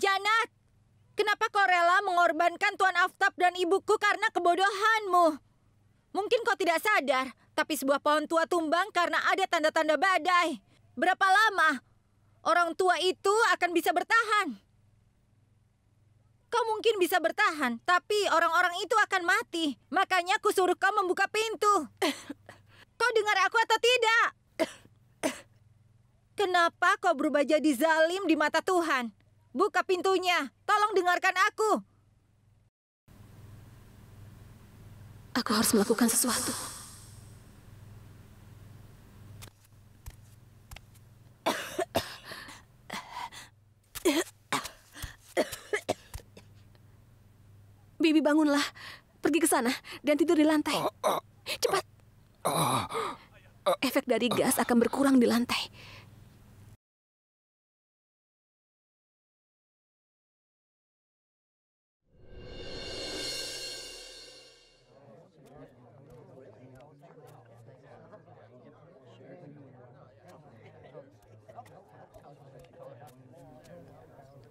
Janat. Kenapa kau rela mengorbankan Tuan Aftab dan ibuku karena kebodohanmu? Mungkin kau tidak sadar, tapi sebuah pohon tua tumbang karena ada tanda-tanda badai. Berapa lama orang tua itu akan bisa bertahan? Kau mungkin bisa bertahan, tapi orang-orang itu akan mati. Makanya aku suruh kau membuka pintu. Kau dengar aku atau tidak? Kenapa kau berubah jadi zalim di mata Tuhan? Buka pintunya. Tolong dengarkan aku. Aku harus melakukan sesuatu. Bibi bangunlah. Pergi ke sana dan tidur di lantai. Cepat. Ah, ah, ah. Efek dari gas akan berkurang di lantai.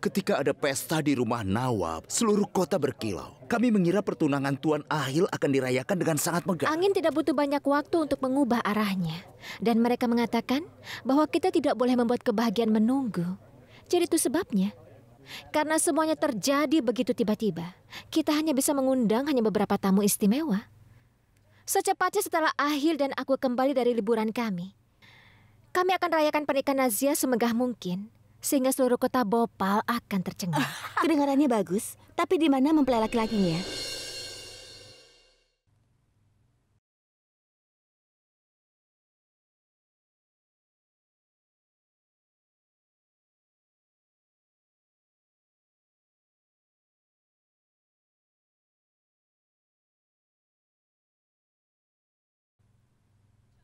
Ketika ada pesta di rumah Nawab, seluruh kota berkilau. Kami mengira pertunangan Tuan Ahil akan dirayakan dengan sangat megah. Angin tidak butuh banyak waktu untuk mengubah arahnya. Dan mereka mengatakan bahwa kita tidak boleh membuat kebahagiaan menunggu. Jadi itu sebabnya. Karena semuanya terjadi begitu tiba-tiba. Kita hanya bisa mengundang hanya beberapa tamu istimewa. Secepatnya setelah Ahil dan aku kembali dari liburan kami. Kami akan rayakan pernikahan Nazia semegah mungkin sehingga seluruh kota Bopal akan tercengang. Kedengarannya bagus, tapi di mana mempelai laki-lakinya?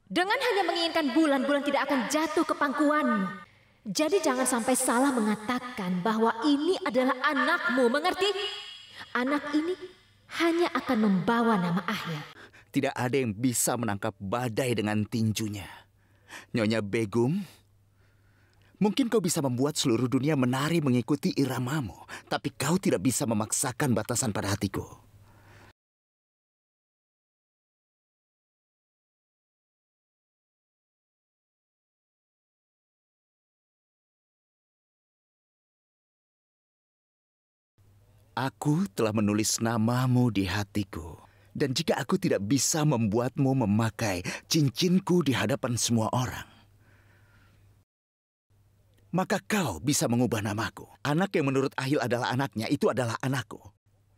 Dengan hanya menginginkan bulan-bulan tidak akan jatuh ke pangkuanmu. Jadi jangan sampai salah mengatakan bahwa ini adalah anakmu, mengerti? Anak ini hanya akan membawa nama Ahya. Tidak ada yang bisa menangkap badai dengan tinjunya. Nyonya Begum, mungkin kau bisa membuat seluruh dunia menari mengikuti iramamu, tapi kau tidak bisa memaksakan batasan pada hatiku. Aku telah menulis namamu di hatiku. Dan jika aku tidak bisa membuatmu memakai cincinku di hadapan semua orang, maka kau bisa mengubah namaku. Anak yang menurut Ahil adalah anaknya, itu adalah anakku.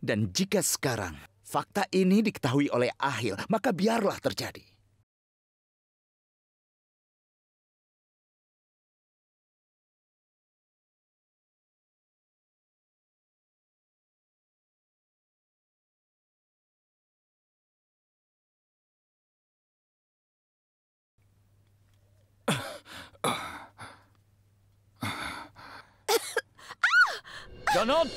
Dan jika sekarang fakta ini diketahui oleh Ahil, maka biarlah terjadi. Donald!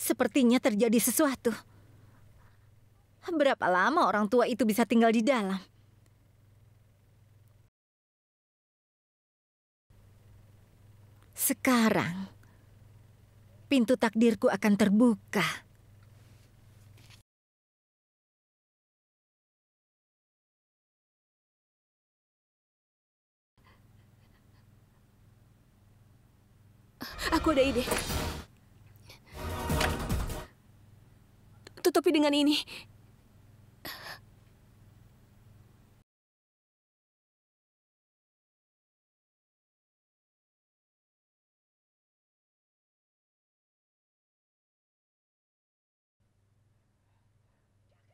Sepertinya terjadi sesuatu. Berapa lama orang tua itu bisa tinggal di dalam? Sekarang, pintu takdirku akan terbuka. Aku ada ide. Tutupi dengan ini.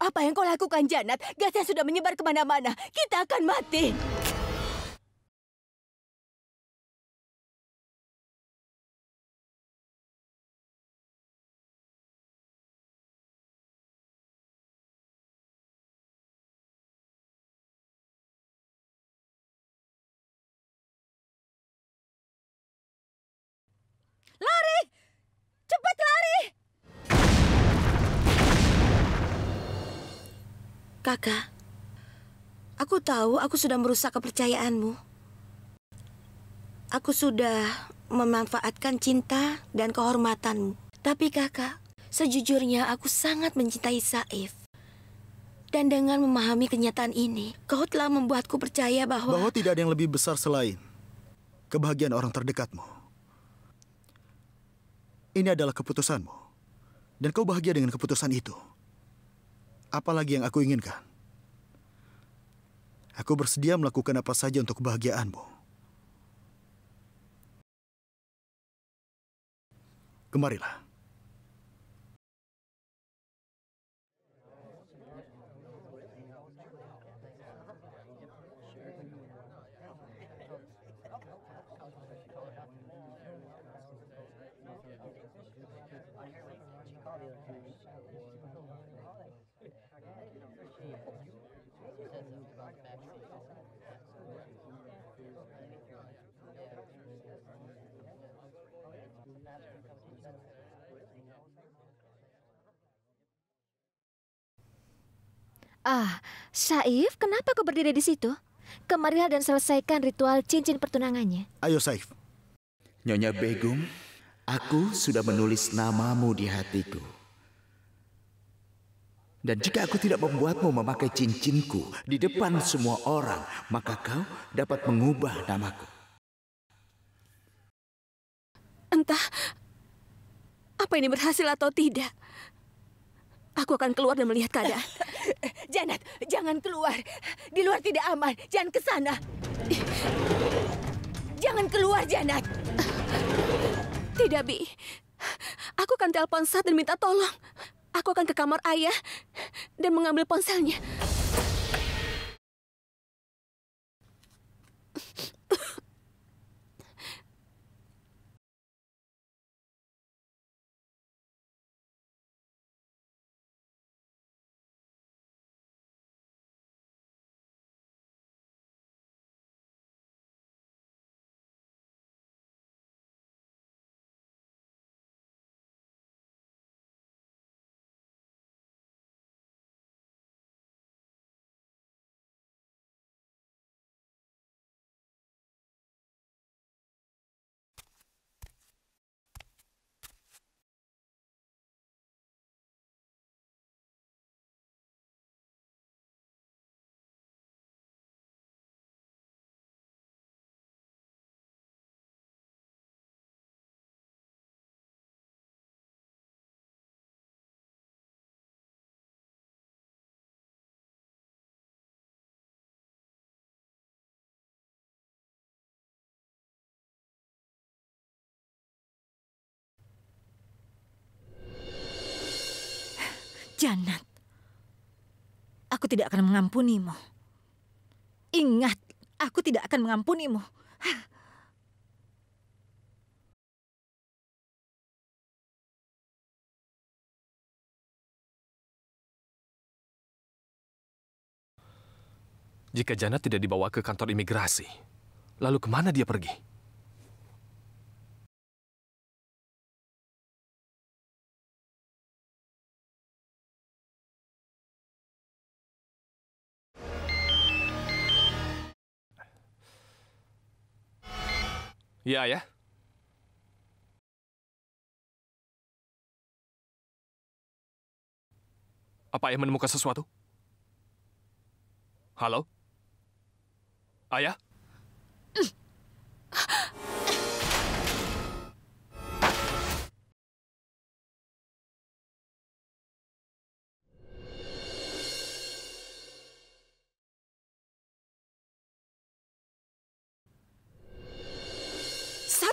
Apa yang kau lakukan, Janat? Gasnya sudah menyebar kemana-mana. Kita akan mati. Kakak, aku tahu aku sudah merusak kepercayaanmu. Aku sudah memanfaatkan cinta dan kehormatanmu. Tapi kakak, sejujurnya aku sangat mencintai Saif. Dan dengan memahami kenyataan ini, kau telah membuatku percaya bahwa... Bahwa tidak ada yang lebih besar selain kebahagiaan orang terdekatmu. Ini adalah keputusanmu. Dan kau bahagia dengan keputusan itu. Apalagi yang aku inginkan? Aku bersedia melakukan apa saja untuk kebahagiaanmu. Kemarilah. Ah, Saif, kenapa kau berdiri di situ? Kemarilah dan selesaikan ritual cincin pertunangannya. Ayo, Saif. Nyonya Begum, aku sudah menulis namamu di hatiku. Dan jika aku tidak membuatmu memakai cincinku di depan semua orang, maka kau dapat mengubah namaku. Entah apa ini berhasil atau tidak. Aku akan keluar dan melihat keadaan. Janet, jangan keluar. Di luar tidak aman. Jangan ke sana. Jangan keluar, Janet. Tidak, Bi. Aku akan telepon Sat dan minta tolong. Aku akan ke kamar ayah dan mengambil ponselnya. Janat, aku tidak akan mengampunimu. Ingat, aku tidak akan mengampunimu. Jika Janat tidak dibawa ke kantor imigrasi, lalu kemana dia pergi? Iya ya. Apa ayah menemukan sesuatu? Halo? Ayah?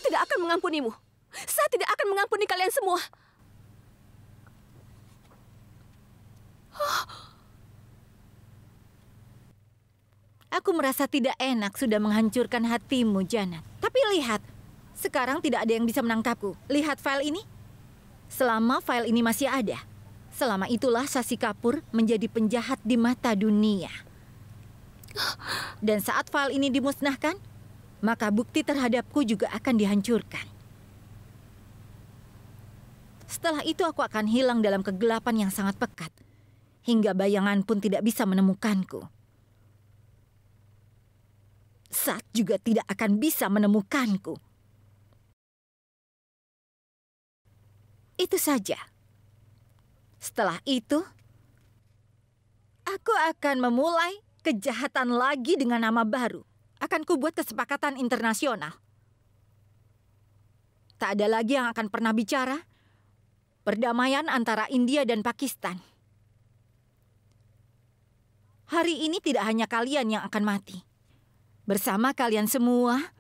tidak akan mengampunimu. Saya tidak akan mengampuni kalian semua. Aku merasa tidak enak sudah menghancurkan hatimu, Janet. Tapi lihat, sekarang tidak ada yang bisa menangkapku. Lihat file ini. Selama file ini masih ada, selama itulah Sasi Kapur menjadi penjahat di mata dunia. Dan saat file ini dimusnahkan, maka bukti terhadapku juga akan dihancurkan. Setelah itu aku akan hilang dalam kegelapan yang sangat pekat, hingga bayangan pun tidak bisa menemukanku. Saat juga tidak akan bisa menemukanku. Itu saja. Setelah itu, aku akan memulai kejahatan lagi dengan nama baru akan kubuat kesepakatan internasional. Tak ada lagi yang akan pernah bicara perdamaian antara India dan Pakistan. Hari ini tidak hanya kalian yang akan mati. Bersama kalian semua,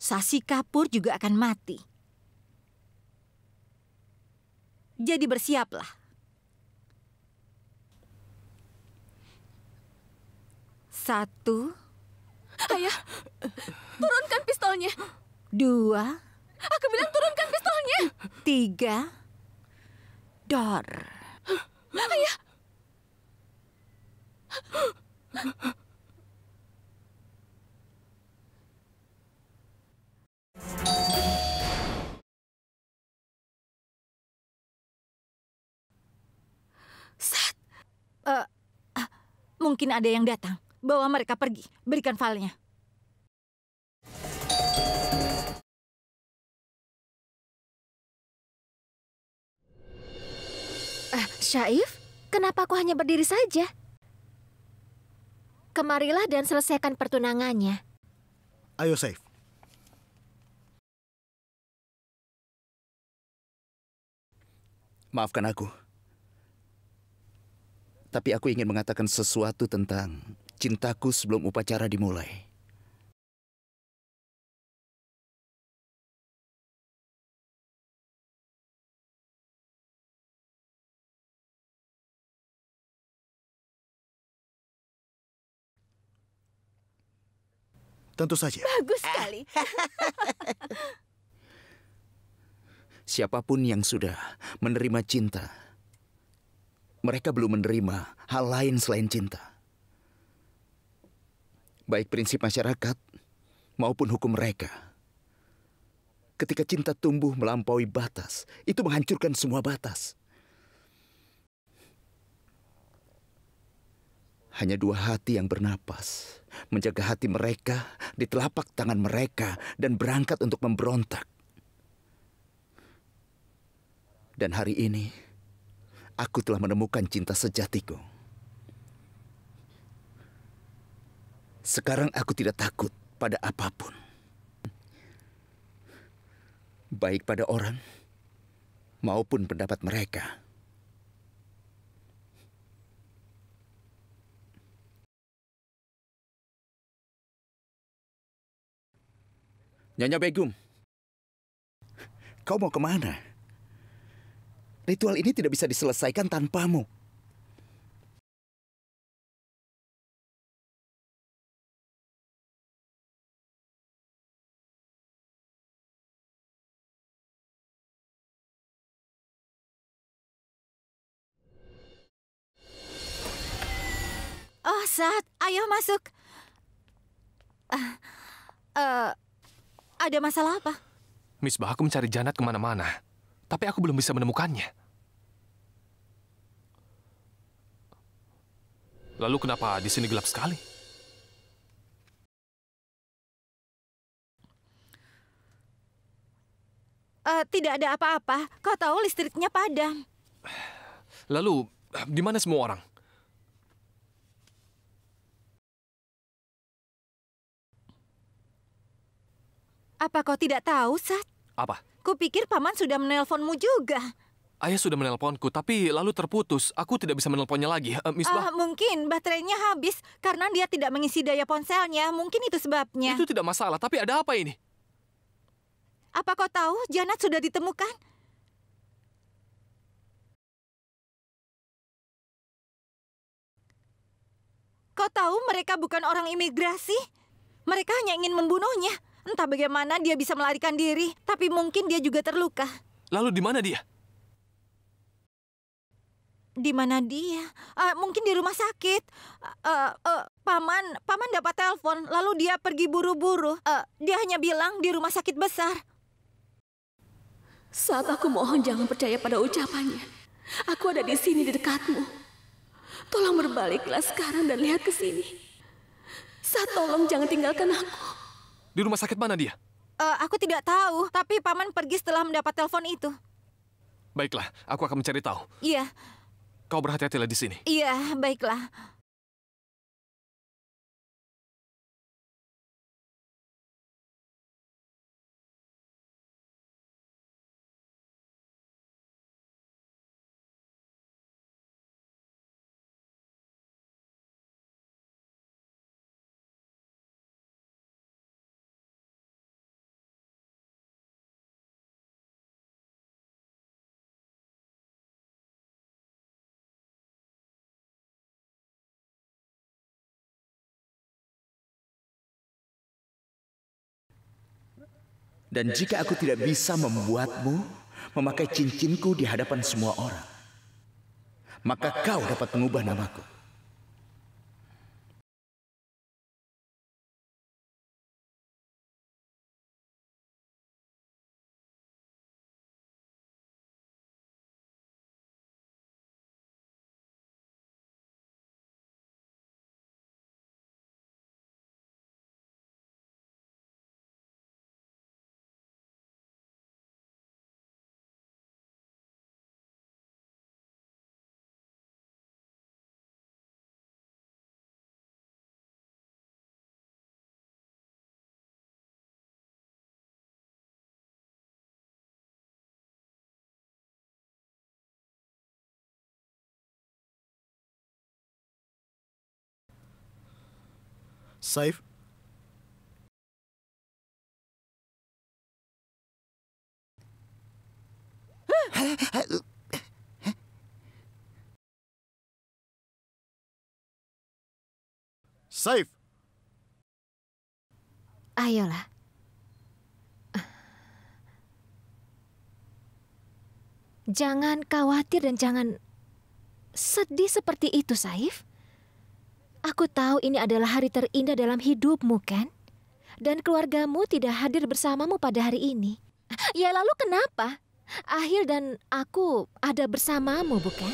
Sasi Kapur juga akan mati. Jadi bersiaplah. Satu. Ayah, turunkan pistolnya. Dua. Aku bilang turunkan pistolnya. Tiga. Dor. Ayah. Sat. Uh, uh, mungkin ada yang datang. Bawa mereka pergi. Berikan filenya. Uh, Syaif, kenapa aku hanya berdiri saja? Kemarilah dan selesaikan pertunangannya. Ayo, Syaif. Maafkan aku. Tapi aku ingin mengatakan sesuatu tentang cintaku sebelum upacara dimulai. Tentu saja. Bagus sekali. Siapapun yang sudah menerima cinta, mereka belum menerima hal lain selain cinta baik prinsip masyarakat maupun hukum mereka. Ketika cinta tumbuh melampaui batas, itu menghancurkan semua batas. Hanya dua hati yang bernapas, menjaga hati mereka di telapak tangan mereka dan berangkat untuk memberontak. Dan hari ini, aku telah menemukan cinta sejatiku. Sekarang aku tidak takut pada apapun. Baik pada orang maupun pendapat mereka. Nyonya Begum, kau mau kemana? Ritual ini tidak bisa diselesaikan tanpamu. Saat, ayo masuk. Uh, uh, ada masalah apa? Miss Bah, aku mencari Janat kemana-mana. Tapi aku belum bisa menemukannya. Lalu kenapa di sini gelap sekali? Uh, tidak ada apa-apa. Kau tahu listriknya padam. Lalu, di mana semua orang? Apa kau tidak tahu, Sat? Apa? Kupikir paman sudah menelponmu juga. Ayah sudah menelponku, tapi lalu terputus. Aku tidak bisa menelponnya lagi, uh, eh, Misbah. Ah, uh, mungkin baterainya habis karena dia tidak mengisi daya ponselnya. Mungkin itu sebabnya. Itu tidak masalah, tapi ada apa ini? Apa kau tahu Janat sudah ditemukan? Kau tahu mereka bukan orang imigrasi? Mereka hanya ingin membunuhnya. Entah bagaimana dia bisa melarikan diri, tapi mungkin dia juga terluka. Lalu di mana dia? Di mana dia? Uh, mungkin di rumah sakit. Uh, uh, paman, paman dapat telepon. Lalu dia pergi buru-buru. Uh, dia hanya bilang di rumah sakit besar. Saat aku mohon jangan percaya pada ucapannya. Aku ada di sini di dekatmu. Tolong berbaliklah sekarang dan lihat ke sini. Saat tolong jangan tinggalkan aku. Di rumah sakit mana dia? Uh, aku tidak tahu, tapi Paman pergi setelah mendapat telepon itu. Baiklah, aku akan mencari tahu. Iya. Kau berhati-hatilah di sini. Iya, baiklah. Dan jika aku tidak bisa membuatmu memakai cincinku di hadapan semua orang, maka kau dapat mengubah namaku. safe. safe. Ayolah. Jangan khawatir dan jangan sedih seperti itu, Saif. Aku tahu ini adalah hari terindah dalam hidupmu, kan? Dan keluargamu tidak hadir bersamamu pada hari ini. Ya lalu kenapa? Akhir dan aku ada bersamamu, bukan?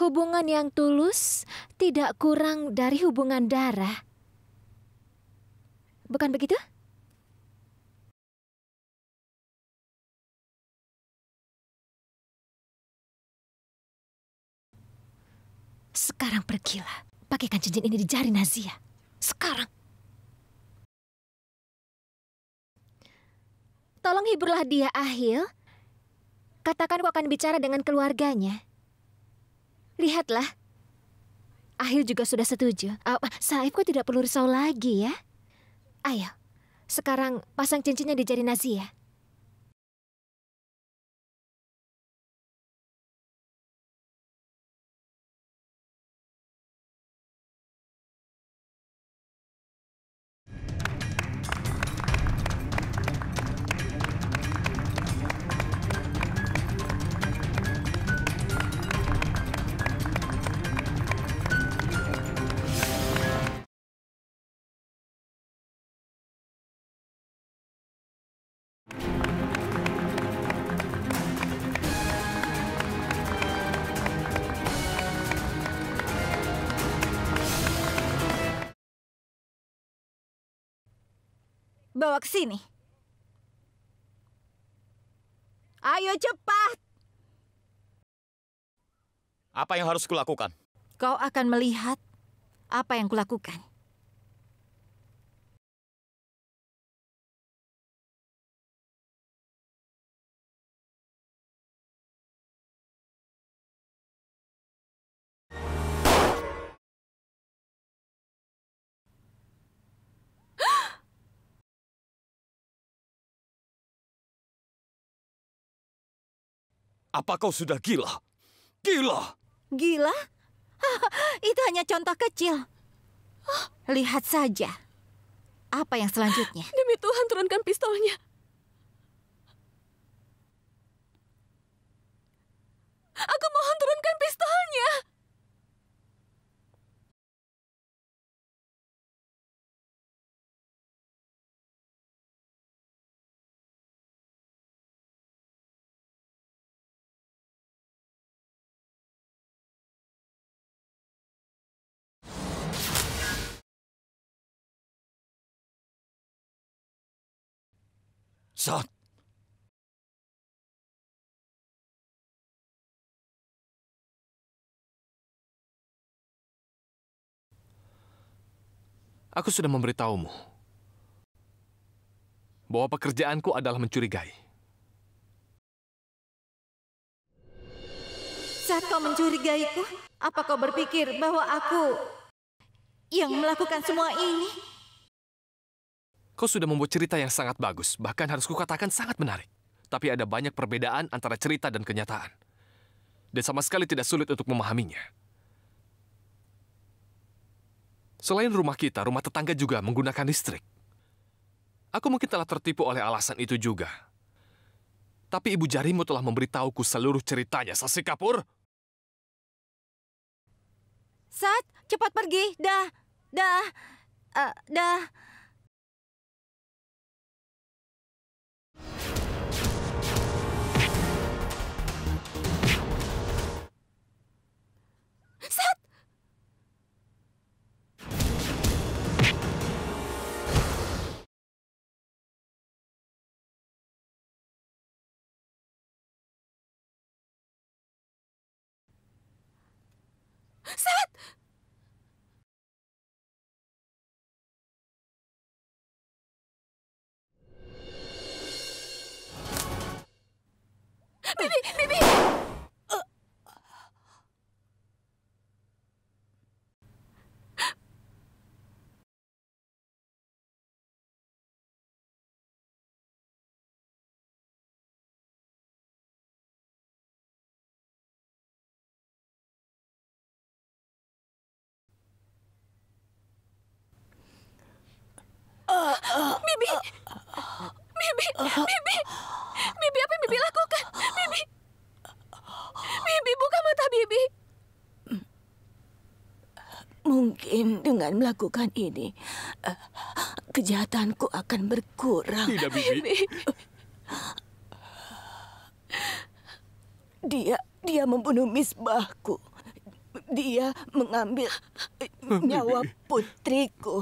Hubungan yang tulus tidak kurang dari hubungan darah. Bukan begitu? Sekarang pergilah. Pakaikan cincin ini di jari Nazia. Sekarang. Tolong hiburlah dia, Ahil. Katakan aku akan bicara dengan keluarganya. Lihatlah. Ahil juga sudah setuju. Uh, ah, Saif, kok tidak perlu risau lagi ya. Ayo, sekarang pasang cincinnya di jari Nazi ya. dibawa ke sini? Ayo cepat! Apa yang harus kulakukan? Kau akan melihat apa yang kulakukan. Apa kau sudah gila? Gila! Gila? Itu hanya contoh kecil. Oh, lihat saja. Apa yang selanjutnya? Demi Tuhan, turunkan pistolnya. Aku mohon turunkan pistolnya. Sat! Aku sudah memberitahumu bahwa pekerjaanku adalah mencurigai. Saat kau mencurigaiku, apa kau berpikir bahwa aku yang melakukan semua ini? Kau sudah membuat cerita yang sangat bagus, bahkan harus kukatakan sangat menarik. Tapi ada banyak perbedaan antara cerita dan kenyataan. Dan sama sekali tidak sulit untuk memahaminya. Selain rumah kita, rumah tetangga juga menggunakan listrik. Aku mungkin telah tertipu oleh alasan itu juga. Tapi ibu jarimu telah memberitahuku seluruh ceritanya, Sasi Kapur. Sat, cepat pergi. Dah, dah, uh, dah. Seth! Bibi, Bibi, Bibi, Bibi apa yang Bibi lakukan? Bibi, Bibi buka mata Bibi. Mungkin dengan melakukan ini, kejahatanku akan berkurang. Tidak, Bibi. Bibi. Dia, dia membunuh misbahku. Dia mengambil nyawa putriku.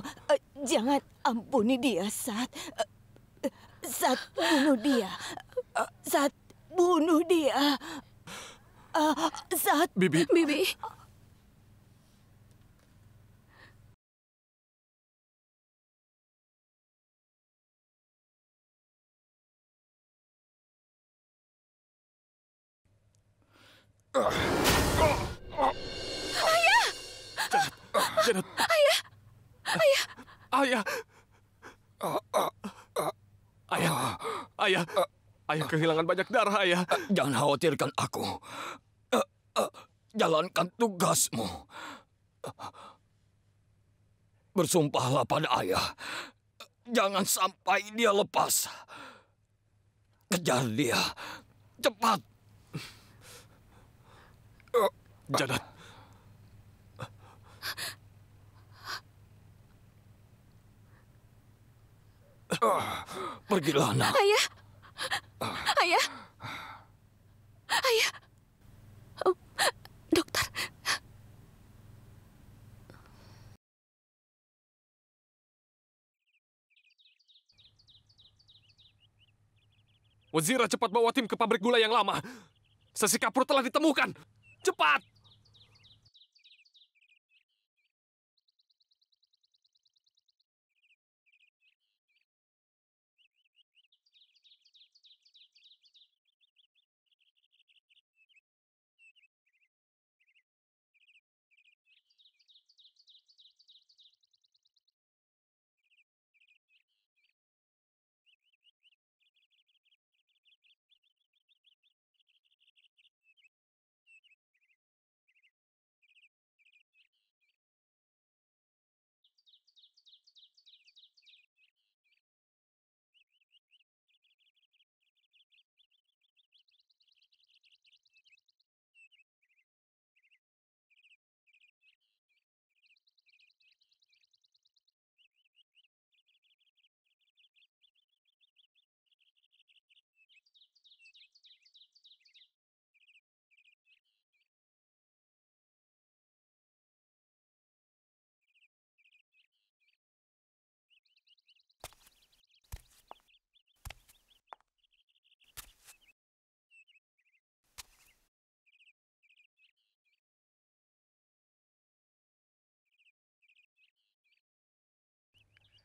Jangan Ampuni dia, Sat. Sat, bunuh dia. Sat, bunuh dia. Sat. Bibi. Bibi. Ayah! Janet! Janet! Ayah! Ayah! Ayah! Ayah, ah. ayah, ah. ayah kehilangan banyak darah, ayah. Ah, jangan khawatirkan aku. Jalankan tugasmu. Bersumpahlah pada ayah. Jangan sampai dia lepas. Kejar dia. Cepat. Jadat. Ah, pergilah, nak. Ayah. Ayah. Ayah. Oh, dokter. Wazira cepat bawa tim ke pabrik gula yang lama. Sesi kapur telah ditemukan. Cepat!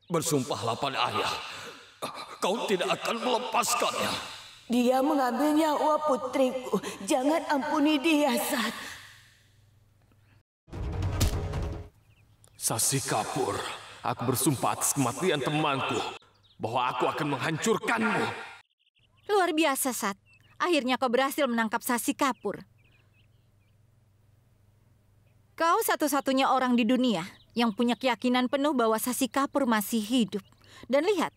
Bersumpahlah pada ayah, kau tidak akan melepaskannya. Dia mengambil nyawa putriku. Jangan ampuni dia, Sat. Sasi Kapur, aku bersumpah atas kematian temanku bahwa aku akan menghancurkanmu. Luar biasa, Sat. Akhirnya kau berhasil menangkap Sasi Kapur. Kau satu-satunya orang di dunia yang punya keyakinan penuh bahwa Sasi Kapur masih hidup. Dan lihat,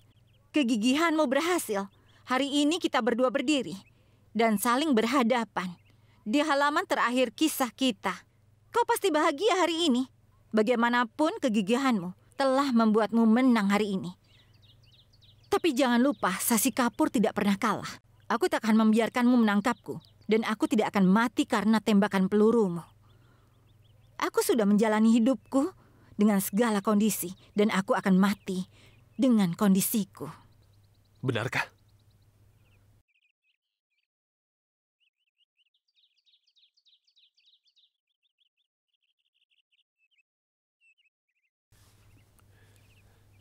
kegigihanmu berhasil. Hari ini kita berdua berdiri dan saling berhadapan di halaman terakhir kisah kita. Kau pasti bahagia hari ini. Bagaimanapun kegigihanmu telah membuatmu menang hari ini. Tapi jangan lupa, Sasi Kapur tidak pernah kalah. Aku tak akan membiarkanmu menangkapku, dan aku tidak akan mati karena tembakan pelurumu. Aku sudah menjalani hidupku dengan segala kondisi dan aku akan mati dengan kondisiku. Benarkah?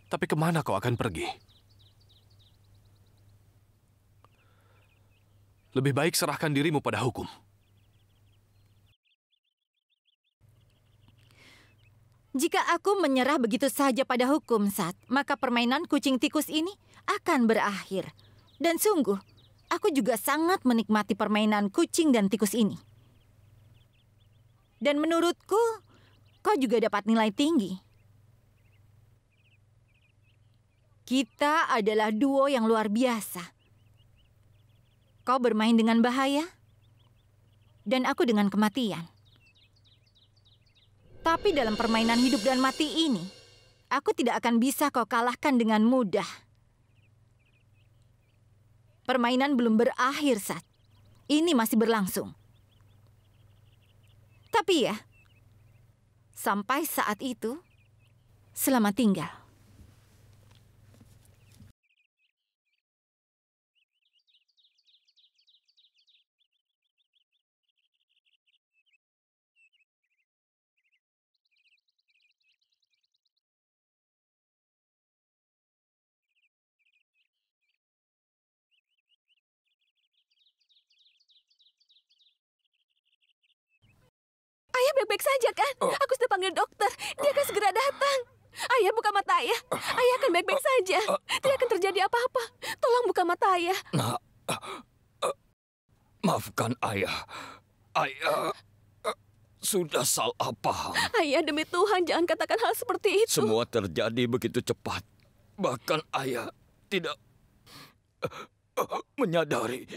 Tapi kemana kau akan pergi? Lebih baik serahkan dirimu pada hukum. Jika aku menyerah begitu saja pada hukum, Sat, maka permainan kucing tikus ini akan berakhir. Dan sungguh, aku juga sangat menikmati permainan kucing dan tikus ini. Dan menurutku, kau juga dapat nilai tinggi. Kita adalah duo yang luar biasa. Kau bermain dengan bahaya, dan aku dengan kematian. Tapi dalam permainan hidup dan mati ini, aku tidak akan bisa kau kalahkan dengan mudah. Permainan belum berakhir, Sat. Ini masih berlangsung. Tapi ya, sampai saat itu, selamat tinggal. baik-baik saja kan? Oh. Aku sudah panggil dokter. Dia akan segera datang. Ayah buka mata ayah. Ayah akan baik-baik oh, saja. Oh, tidak akan terjadi apa-apa. Tolong buka mata ayah. Nah, eh, eh. maafkan ayah. Ayah eh, sudah salah paham. Ayah demi Tuhan jangan katakan hal seperti itu. Semua terjadi begitu cepat. Bahkan ayah tidak menyadari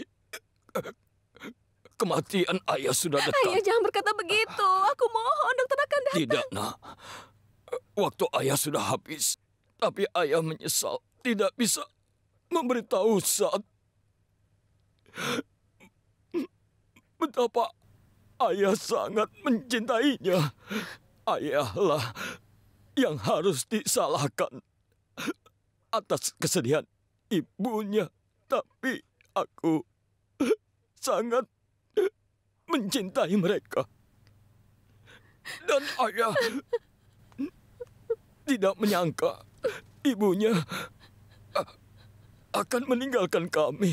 Kematian ayah sudah dekat. Ayah jangan berkata begitu. Aku mohon dokter akan datang. Tidak, nak. Waktu ayah sudah habis. Tapi ayah menyesal tidak bisa memberitahu saat betapa ayah sangat mencintainya. Ayahlah yang harus disalahkan atas kesedihan ibunya. Tapi aku sangat mencintai mereka. Dan ayah tidak menyangka ibunya akan meninggalkan kami.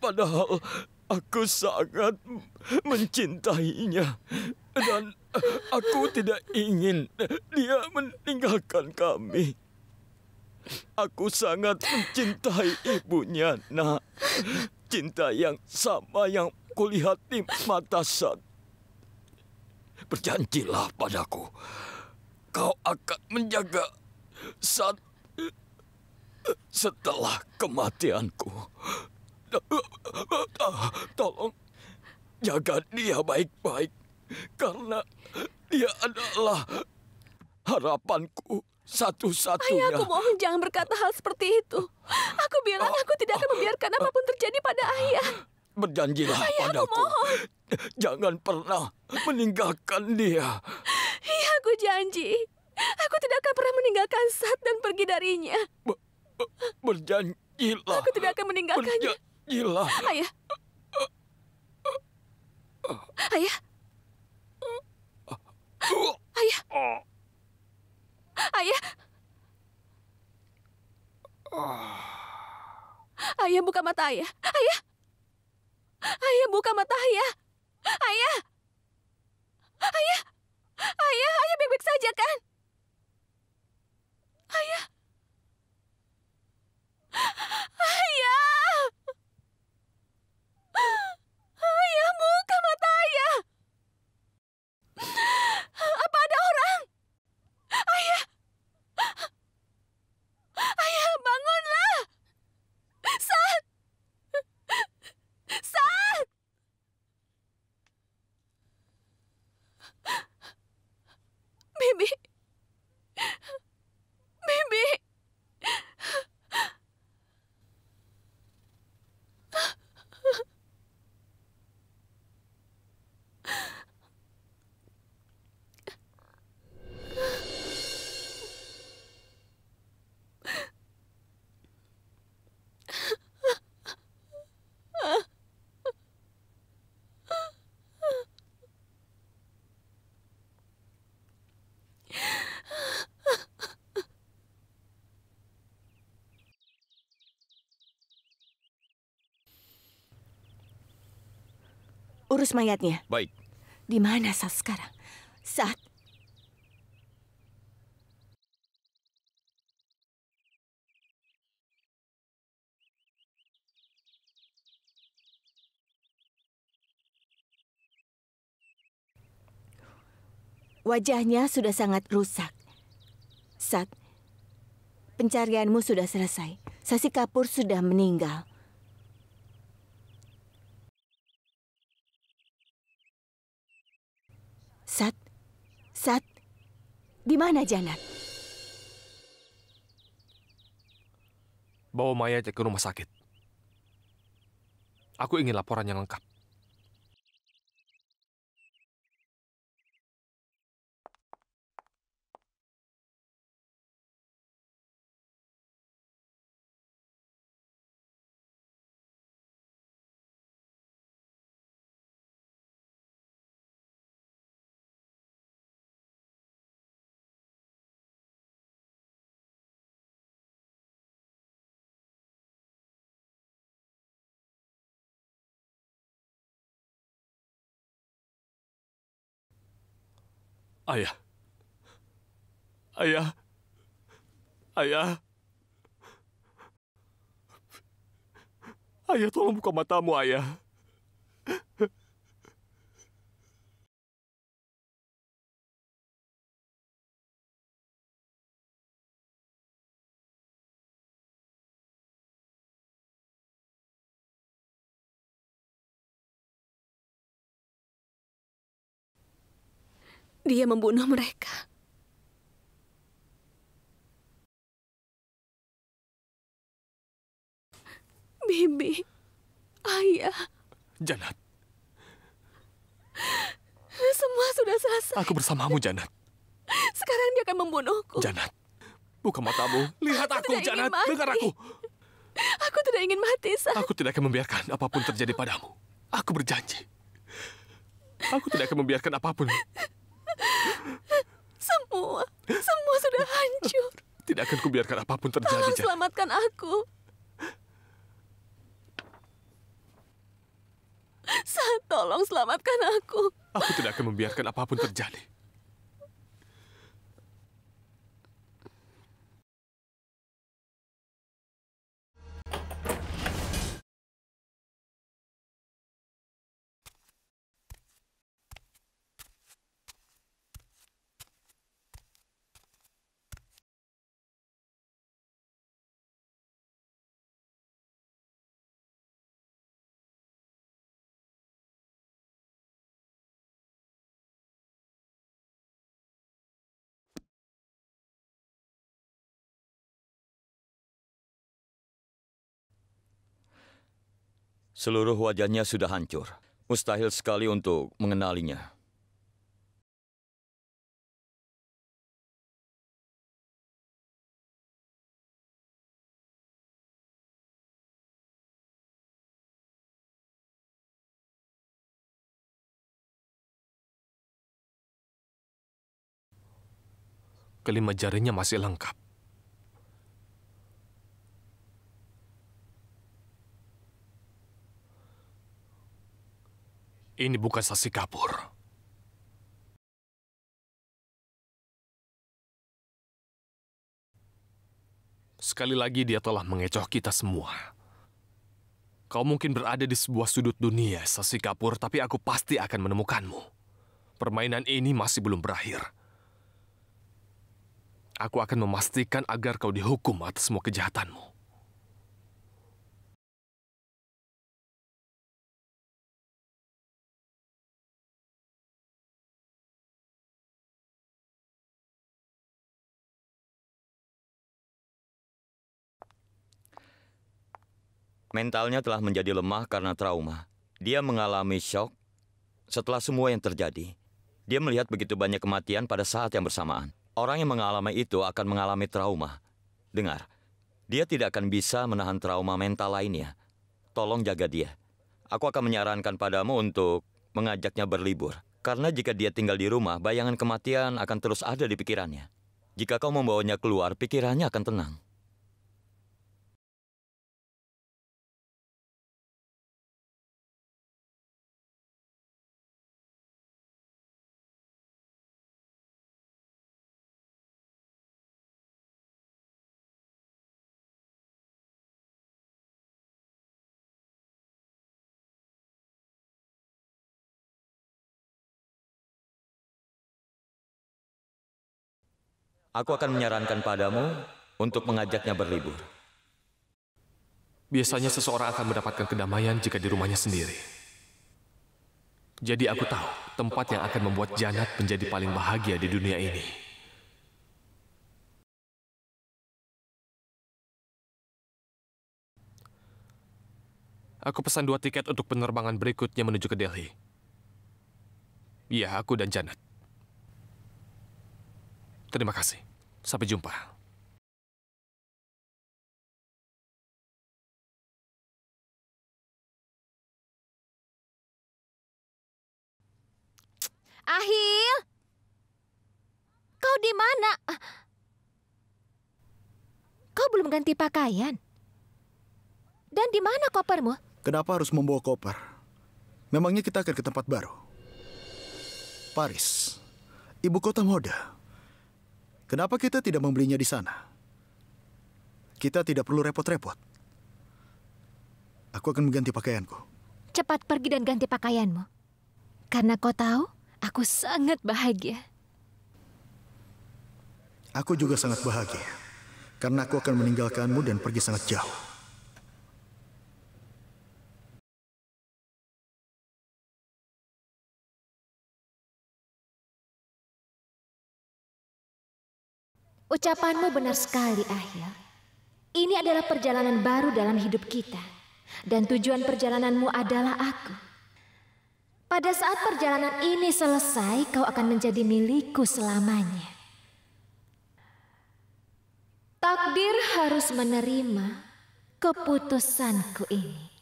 Padahal aku sangat mencintainya dan aku tidak ingin dia meninggalkan kami. Aku sangat mencintai ibunya, nak. Cinta yang sama yang kulihat di mata Sat. Berjanjilah padaku, kau akan menjaga Sat setelah kematianku. Tolong jaga dia baik-baik, karena dia adalah harapanku satu-satunya. Ayah, aku mohon jangan berkata hal seperti itu. Aku bilang aku tidak akan membiarkan apapun terjadi pada ayah. Berjanjilah Ayah, padaku. Mohon. Jangan pernah meninggalkan dia. Iya, aku janji. Aku tidak akan pernah meninggalkan Sat dan pergi darinya. Ber berjanjilah. Aku tidak akan meninggalkannya. Berjanjilah. Ayah. Ayah. Ayah. Ayah. Ayah buka mata ayah. Ayah. Ayah buka mata ayah. Ayah! urus mayatnya. Baik. Di mana saat sekarang? Saat. Wajahnya sudah sangat rusak. Sat, pencarianmu sudah selesai. Sasi Kapur sudah meninggal. Sat, di mana Janat? Bawa Maya ke rumah sakit. Aku ingin laporan yang lengkap. Ayah. Ayah. Ayah. Ayah, tolong buka matamu, ayah. Dia membunuh mereka. Bibi, ayah. Janat. Semua sudah selesai. Aku bersamamu, Janat. Sekarang dia akan membunuhku. Janat, buka matamu. Lihat aku, aku Janat. Dengar aku. Aku tidak ingin mati, San. Aku tidak akan membiarkan apapun terjadi padamu. Aku berjanji. Aku tidak akan membiarkan apapun semua, semua sudah hancur. Tidak akan kubiarkan apapun terjadi. Tolong selamatkan aku. Sa, tolong selamatkan aku. Aku tidak akan membiarkan apapun terjadi. Seluruh wajahnya sudah hancur. Mustahil sekali untuk mengenalinya. Kelima jarinya masih lengkap. Ini bukan saksi kapur. Sekali lagi dia telah mengecoh kita semua. Kau mungkin berada di sebuah sudut dunia, Sasi Kapur, tapi aku pasti akan menemukanmu. Permainan ini masih belum berakhir. Aku akan memastikan agar kau dihukum atas semua kejahatanmu. Mentalnya telah menjadi lemah karena trauma. Dia mengalami shock setelah semua yang terjadi. Dia melihat begitu banyak kematian pada saat yang bersamaan. Orang yang mengalami itu akan mengalami trauma. Dengar, dia tidak akan bisa menahan trauma mental lainnya. Tolong jaga dia. Aku akan menyarankan padamu untuk mengajaknya berlibur. Karena jika dia tinggal di rumah, bayangan kematian akan terus ada di pikirannya. Jika kau membawanya keluar, pikirannya akan tenang. Aku akan menyarankan padamu untuk mengajaknya berlibur. Biasanya seseorang akan mendapatkan kedamaian jika di rumahnya sendiri. Jadi aku tahu tempat yang akan membuat Janat menjadi paling bahagia di dunia ini. Aku pesan dua tiket untuk penerbangan berikutnya menuju ke Delhi. Iya, aku dan Janat. Terima kasih. Sampai jumpa. Ahil, kau di mana? Kau belum ganti pakaian. Dan di mana kopermu? Kenapa harus membawa koper? Memangnya kita akan ke tempat baru? Paris, ibu kota mode. Kenapa kita tidak membelinya di sana? Kita tidak perlu repot-repot. Aku akan mengganti pakaianku. Cepat pergi dan ganti pakaianmu. Karena kau tahu, aku sangat bahagia. Aku juga sangat bahagia. Karena aku akan meninggalkanmu dan pergi sangat jauh. Ucapanmu benar sekali, Ahil. Ini adalah perjalanan baru dalam hidup kita. Dan tujuan perjalananmu adalah aku. Pada saat perjalanan ini selesai, kau akan menjadi milikku selamanya. Takdir harus menerima keputusanku ini.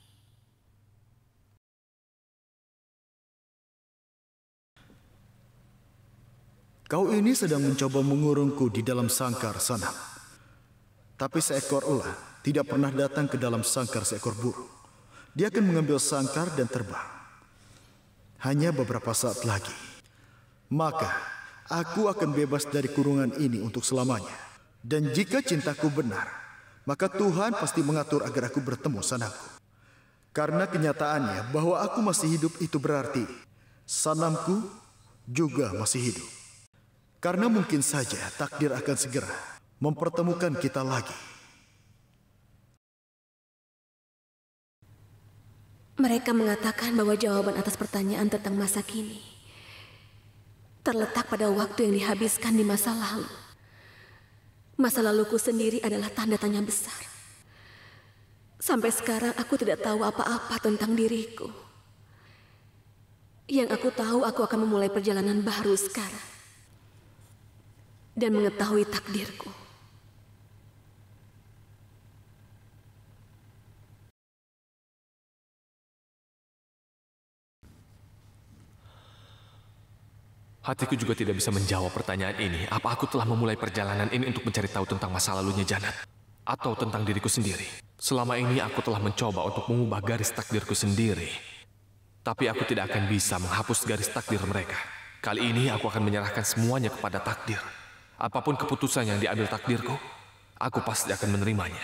Kau ini sedang mencoba mengurungku di dalam sangkar sana. Tapi seekor ular tidak pernah datang ke dalam sangkar seekor burung. Dia akan mengambil sangkar dan terbang. Hanya beberapa saat lagi. Maka aku akan bebas dari kurungan ini untuk selamanya. Dan jika cintaku benar, maka Tuhan pasti mengatur agar aku bertemu sanaku. Karena kenyataannya bahwa aku masih hidup itu berarti sanamku juga masih hidup. Karena mungkin saja takdir akan segera mempertemukan kita lagi. Mereka mengatakan bahwa jawaban atas pertanyaan tentang masa kini terletak pada waktu yang dihabiskan di masa lalu. Masa laluku sendiri adalah tanda tanya besar. Sampai sekarang aku tidak tahu apa-apa tentang diriku. Yang aku tahu aku akan memulai perjalanan baru sekarang dan mengetahui takdirku. Hatiku juga tidak bisa menjawab pertanyaan ini. Apa aku telah memulai perjalanan ini untuk mencari tahu tentang masa lalunya Janat? Atau tentang diriku sendiri? Selama ini aku telah mencoba untuk mengubah garis takdirku sendiri. Tapi aku tidak akan bisa menghapus garis takdir mereka. Kali ini aku akan menyerahkan semuanya kepada takdir. Apapun keputusan yang diambil takdirku, aku pasti akan menerimanya.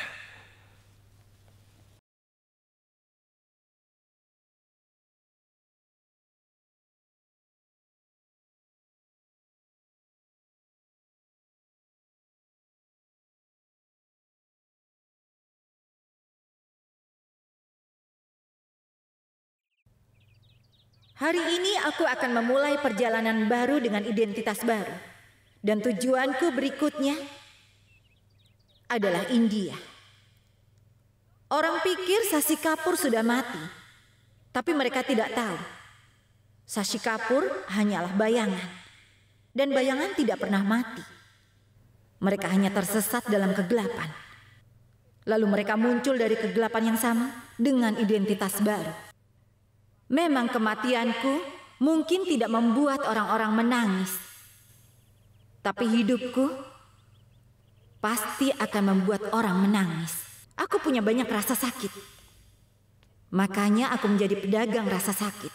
Hari ini aku akan memulai perjalanan baru dengan identitas baru. Dan tujuanku berikutnya adalah India. Orang pikir Sasi Kapur sudah mati, tapi mereka tidak tahu. Sasi Kapur hanyalah bayangan, dan bayangan tidak pernah mati. Mereka hanya tersesat dalam kegelapan. Lalu mereka muncul dari kegelapan yang sama dengan identitas baru. Memang kematianku mungkin tidak membuat orang-orang menangis tapi hidupku pasti akan membuat orang menangis. Aku punya banyak rasa sakit. Makanya aku menjadi pedagang rasa sakit.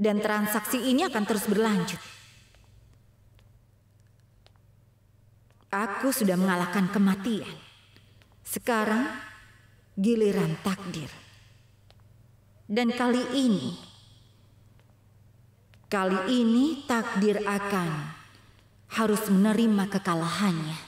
Dan transaksi ini akan terus berlanjut. Aku sudah mengalahkan kematian. Sekarang giliran takdir. Dan kali ini, kali ini takdir akan harus menerima kekalahannya.